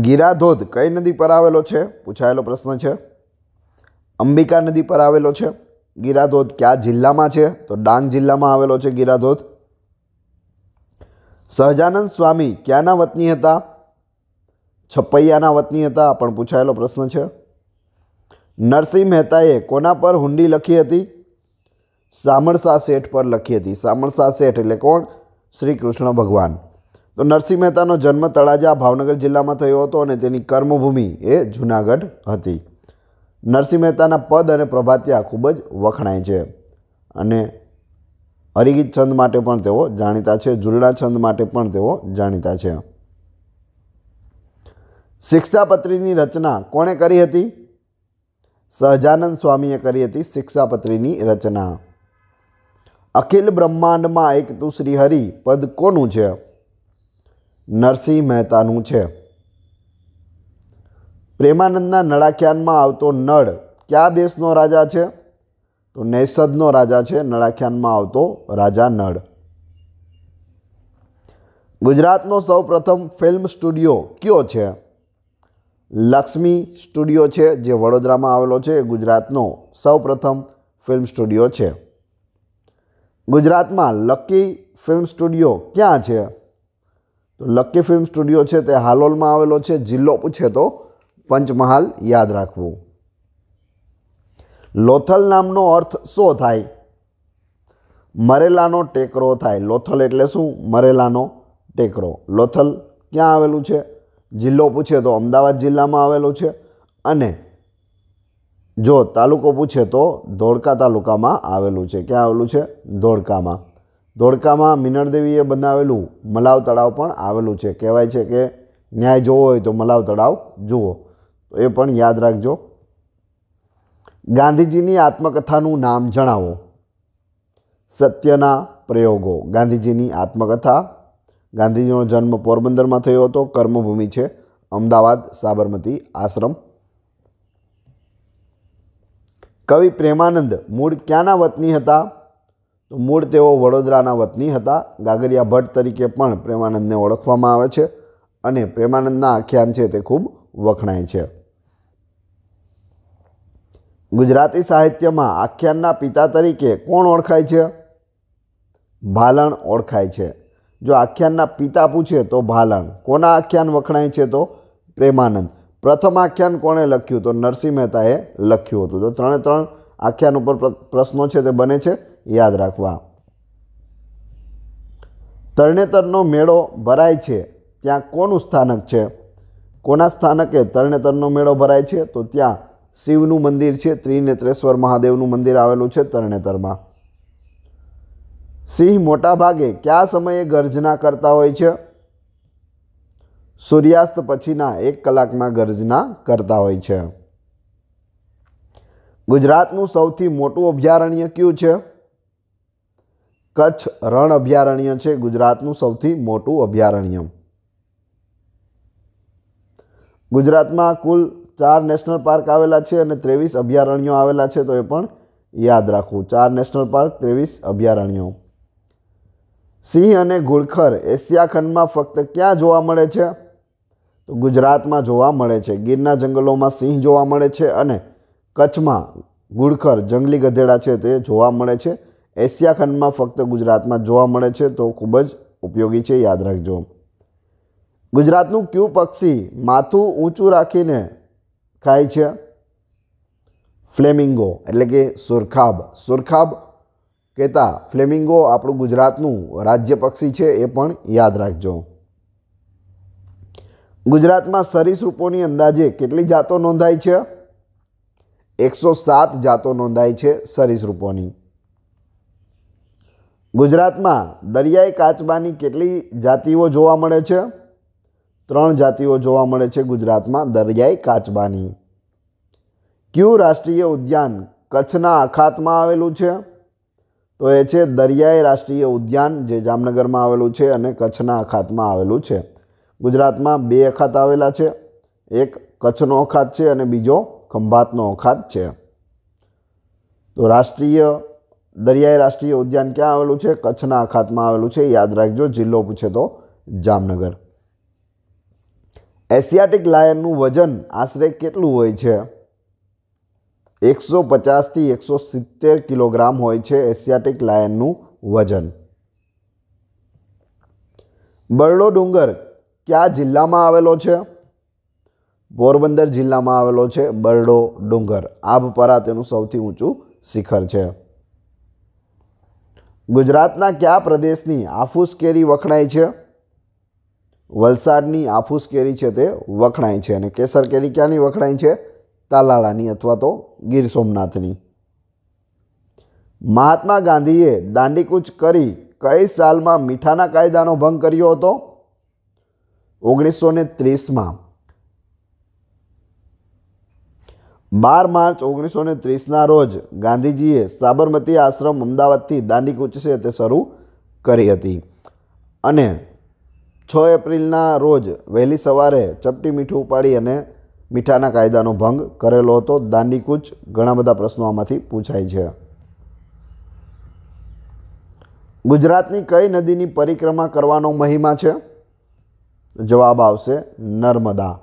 ગીરાધોધ કઈ નદી પર આવેલો છે પૂછાયેલો પ્રશ્ન છે અંબિકા નદી પર આવેલો છે ગીરાધોધ કયા જિલ્લામાં છે તો ડાંગ જિલ્લામાં આવેલો છે ગિરાધોધ સહજાનંદ સ્વામી ક્યાંના વતની હતા છપૈયાના વતની હતા પણ પૂછાયેલો પ્રશ્ન છે નરસિંહ મહેતાએ કોના પર હુંડી લખી હતી સામરસા શેઠ પર લખી હતી સામરસા શેઠ એટલે કોણ શ્રી કૃષ્ણ ભગવાન તો નરસિંહ મહેતાનો જન્મ તળાજા ભાવનગર જિલ્લામાં થયો હતો અને તેની કર્મભૂમિ એ જૂનાગઢ હતી નરસિંહ મહેતાના પદ અને પ્રભાત્યા ખૂબ જ વખણાય છે અને હરિગીત છંદ માટે પણ તેઓ જાણીતા છે ઝૂલણા છંદ માટે પણ તેઓ જાણીતા છે શિક્ષાપત્રીની રચના કોણે કરી હતી સહજાનંદ સ્વામીએ કરી હતી શિક્ષાપત્રીની રચના અખિલ બ્રહ્માંડમાં એક તું શ્રીહરિ પદ કોનું છે નરસિંહ મહેતાનું છે પ્રેમાનંદના નળાખ્યાનમાં આવતો નળ કયા દેશનો રાજા છે તો નૈસદનો રાજા છે નળાખ્યાનમાં આવતો રાજા નળ ગુજરાતનો સૌપ્રથમ ફિલ્મ સ્ટુડિયો કયો છે લક્ષ્મી સ્ટુડિયો છે જે વડોદરામાં આવેલો છે ગુજરાતનો સૌપ્રથમ ફિલ્મ સ્ટુડિયો છે ગુજરાતમાં લકી ફિલ્મ સ્ટુડિયો ક્યાં છે લક્કી ફિલ્મ સ્ટુડિયો છે તે હાલોલમાં આવેલો છે જિલ્લો પૂછે તો પંચમહાલ યાદ રાખવું લોથલ નામનો અર્થ શો થાય મરેલાનો ટેકરો થાય લોથલ એટલે શું મરેલાનો ટેકરો લોથલ ક્યાં આવેલું છે જિલ્લો પૂછે તો અમદાવાદ જિલ્લામાં આવેલું છે અને જો તાલુકો પૂછે તો ધોળકા તાલુકામાં આવેલું છે ક્યાં આવેલું છે ધોળકામાં ધોળકામાં મિનળદેવીએ બનાવેલું મલાવ તળાવ પણ આવેલું છે કહેવાય છે કે ન્યાય જોવો હોય તો મલાવ તળાવ જુઓ તો એ પણ યાદ રાખજો ગાંધીજીની આત્મકથાનું નામ જણાવો સત્યના પ્રયોગો ગાંધીજીની આત્મકથા ગાંધીજીનો જન્મ પોરબંદરમાં થયો હતો કર્મભૂમિ છે અમદાવાદ સાબરમતી આશ્રમ કવિ પ્રેમાનંદ મૂળ ક્યાંના વતની હતા મૂળ તેઓ વડોદરાના વતની હતા ગાગરિયા ભટ્ટ તરીકે પણ પ્રેમાનંદને ઓળખવામાં આવે છે અને પ્રેમાનંદના આખ્યાન છે તે ખૂબ વખણાય છે ગુજરાતી સાહિત્યમાં આખ્યાનના પિતા તરીકે કોણ ઓળખાય છે ભાલણ ઓળખાય છે જો આખ્યાનના પિતા પૂછે તો ભાલણ કોના આખ્યાન વખણાય છે તો પ્રેમાનંદ પ્રથમ આખ્યાન કોણે લખ્યું તો નરસિંહ મહેતાએ લખ્યું હતું તો ત્રણે ત્રણ આખ્યાન ઉપર પ્રશ્નો છે તે બને છે યાદ રાખવા તરણેતરનો મેળો ભરાય છે ત્યાં કોનું સ્થાનક છે કોના સ્થાનકે તરણેતરનો મેળો ભરાય છે તો ત્યાં શિવનું મંદિર છે ત્રિનેત્રેશ્વર મહાદેવનું મંદિર આવેલું છે તરણેતરમાં સિંહ મોટાભાગે કયા સમયે ગર્જના કરતા હોય છે સૂર્યાસ્ત પછીના એક કલાકમાં ગર્જના કરતા હોય છે ગુજરાતનું સૌથી મોટું અભયારણ્ય કયું છે કચ્છ રણ અભયારણ્ય છે ગુજરાતનું સૌથી મોટું અભયારણ્ય ગુજરાતમાં કુલ ચાર નેશનલ પાર્ક આવેલા છે અને ત્રેવીસ અભયારણ્યો આવેલા છે તો એ પણ યાદ રાખવું ચાર નેશનલ પાર્ક ત્રેવીસ અભયારણ્યો સિંહ અને ઘુડખર એશિયા ખંડમાં ફક્ત ક્યાં જોવા મળે છે તો ગુજરાતમાં જોવા મળે છે ગીરના જંગલોમાં સિંહ જોવા મળે છે અને કચ્છમાં ઘુડખર જંગલી ગધેડા છે તે જોવા મળે છે એશિયા ખંડમાં ફક્ત ગુજરાતમાં જોવા મળે છે તો ખૂબ જ ઉપયોગી છે યાદ રાખજો ગુજરાતનું ક્યુ પક્ષી માથું ઊંચું રાખીને ખાય છે ફ્લેમિંગો એટલે કે સુરખાબ સુરખાબ કહેતા ફ્લેમિંગો આપણું ગુજરાતનું રાજ્ય પક્ષી છે એ પણ યાદ રાખજો ગુજરાતમાં સરીસૃપોની અંદાજે કેટલી જાતો નોંધાય છે એકસો સાત જાતો નોંધાય છે સરીસૃપોની ગુજરાતમાં દરિયાઈ કાચબાની કેટલી જાતિઓ જોવા મળે છે ત્રણ જાતિઓ જોવા મળે છે ગુજરાતમાં દરિયાઈ કાચબાની ક્યુ રાષ્ટ્રીય ઉદ્યાન કચ્છના અખાતમાં આવેલું છે તો એ છે દરિયાઈ રાષ્ટ્રીય ઉદ્યાન જે જામનગરમાં આવેલું છે અને કચ્છના અખાતમાં આવેલું છે ગુજરાતમાં બે અખાત આવેલા છે એક કચ્છનો અખાત છે અને બીજો ખંભાતનો અખાત છે તો રાષ્ટ્રીય દરિયાઈ રાષ્ટ્રીય ઉદ્યાન ક્યાં આવેલું છે કચ્છના અખાતમાં આવેલું છે યાદ રાખજો જિલ્લો પૂછે તો જામનગર એશિયાટિક લાયનનું વજન આશરે કેટલું હોય છે એકસો પચાસથી એકસો સિત્તેર કિલોગ્રામ હોય છે એશિયાટિક લાયનનું વજન બરડો ડુંગર કયા જિલ્લામાં આવેલો છે પોરબંદર જિલ્લામાં આવેલો છે બરડો ડુંગર આભપરા તેનું સૌથી ઊંચું શિખર છે ગુજરાતના કયા પ્રદેશની આફૂસ કેરી વખણાય છે વલસાડની આફૂસ કેરી છે તે વખણાય છે અને કેસર કેરી ક્યાંની વખણાય છે તાલાળાની અથવા તો ગીર સોમનાથની મહાત્મા ગાંધીએ દાંડીકૂચ કરી કઈ સાલમાં મીઠાના કાયદાનો ભંગ કર્યો હતો ઓગણીસો ને ત્રીસમાં બાર માર્ચ ઓગણીસો ને ત્રીસના રોજ ગાંધીજીએ સાબરમતી આશ્રમ અમદાવાદથી દાંડી છે તે શરૂ કરી હતી અને છ એપ્રિલના રોજ વહેલી સવારે ચપટી મીઠું ઉપાડી અને મીઠાના કાયદાનો ભંગ કરેલો હતો દાંડીકૂચ ઘણા બધા પ્રશ્નો આમાંથી પૂછાય છે ગુજરાતની કઈ નદીની પરિક્રમા કરવાનો મહિમા છે જવાબ આવશે નર્મદા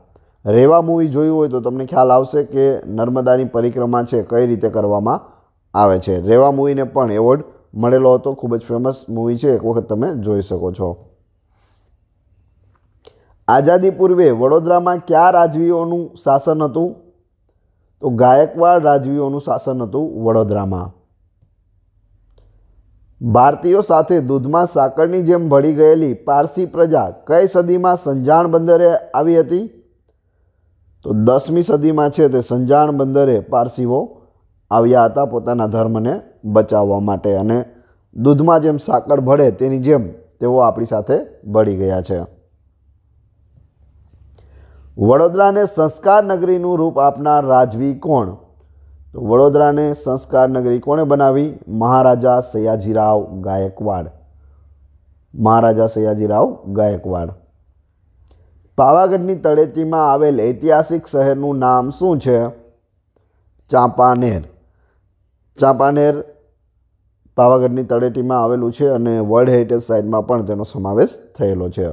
રેવા મૂવી જોયું હોય તો તમને ખ્યાલ આવશે કે નર્મદાની પરિક્રમા છે કઈ રીતે કરવામાં આવે છે રેવા મૂવીને પણ એવોર્ડ મળેલો હતો ખૂબ જ ફેમસ મૂવી છે એક વખત તમે જોઈ શકો છો આઝાદી પૂર્વે વડોદરામાં કયા રાજવીઓનું શાસન હતું તો ગાયકવાડ રાજવીઓનું શાસન હતું વડોદરામાં ભારતીયો સાથે દૂધમાં સાકરની જેમ ભળી ગયેલી પારસી પ્રજા કઈ સદીમાં સંજાણ બંદરે આવી હતી તો દસમી સદીમાં છે તે સંજાણ બંદરે પારસીઓ આવ્યા હતા પોતાના ધર્મને બચાવવા માટે અને દૂધમાં જેમ સાકર ભળે તેની જેમ તેઓ આપણી સાથે ભળી ગયા છે વડોદરાને સંસ્કાર નગરીનું રૂપ આપનાર રાજવી કોણ તો વડોદરાને સંસ્કાર નગરી કોણે બનાવી મહારાજા સયાજીરાવ ગાયકવાડ મહારાજા સયાજીરાવ ગાયકવાડ પાવાગઢની તળેટીમાં આવેલ ઐતિહાસિક શહેરનું નામ શું છે ચાંપાનેર ચાંપાનેર પાવાગઢની તળેટીમાં આવેલું છે અને વર્લ્ડ હેરિટેજ સાઇટમાં પણ તેનો સમાવેશ થયેલો છે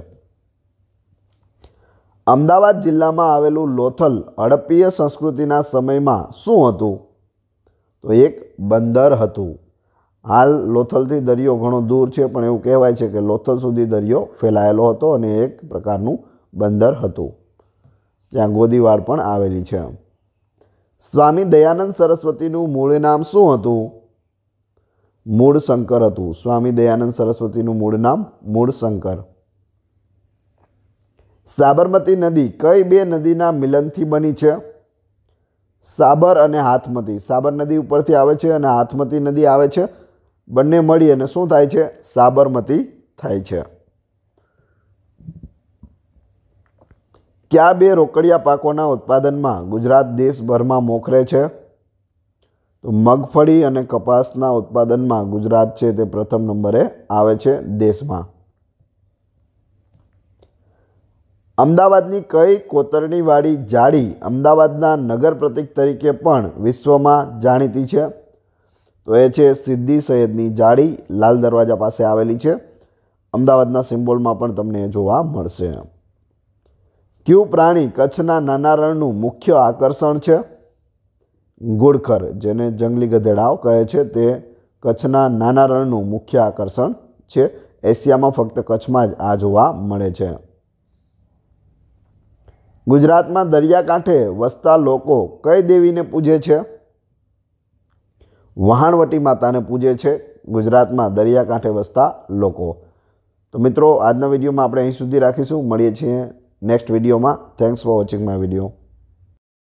અમદાવાદ જિલ્લામાં આવેલું લોથલ હડપ્પીય સંસ્કૃતિના સમયમાં શું હતું તો એક બંદર હતું હાલ લોથલથી દરિયો ઘણો દૂર છે પણ એવું કહેવાય છે કે લોથલ સુધી દરિયો ફેલાયેલો હતો અને એક પ્રકારનું બંદર હતું ત્યાં ગોદીવાડ પણ આવેલી છે સ્વામી દયાનંદ સરસ્વતીનું મૂળ નામ શું હતું મૂળ શંકર હતું સ્વામી દયાનંદ સરસ્વતીનું મૂળ નામ મૂળ શંકર સાબરમતી નદી કઈ બે નદીના મિલનથી બની છે સાબર અને હાથમતી સાબર નદી ઉપરથી આવે છે અને હાથમતી નદી આવે છે બંને મળી અને શું થાય છે સાબરમતી થાય છે કયા બે રોકડિયા પાકોના ઉત્પાદનમાં ગુજરાત દેશભરમાં મોખરે છે તો મગફળી અને કપાસના ઉત્પાદનમાં ગુજરાત છે તે પ્રથમ નંબરે આવે છે દેશમાં અમદાવાદની કઈ કોતરણીવાળી જાળી અમદાવાદના નગર પ્રતિક તરીકે પણ વિશ્વમાં જાણીતી છે તો એ છે સિદ્ધિ સૈયદની જાળી લાલ દરવાજા પાસે આવેલી છે અમદાવાદના સિમ્બોલમાં પણ તમને જોવા મળશે કયું પ્રાણી કચ્છના નાના રણનું મુખ્ય આકર્ષણ છે ગુડખર જેને જંગલી ગધેડાઓ કહે છે તે કચ્છના નાના રણનું મુખ્ય આકર્ષણ છે એશિયામાં ફક્ત કચ્છમાં જ આ જોવા મળે છે ગુજરાતમાં દરિયાકાંઠે વસતા લોકો કઈ દેવીને પૂજે છે વહાણવટી માતાને પૂજે છે ગુજરાતમાં દરિયાકાંઠે વસતા લોકો તો મિત્રો આજના વિડીયોમાં આપણે અહીં સુધી રાખીશું મળીએ છીએ નેક્સ્ટ વિડીયોમાં thanks for watching my video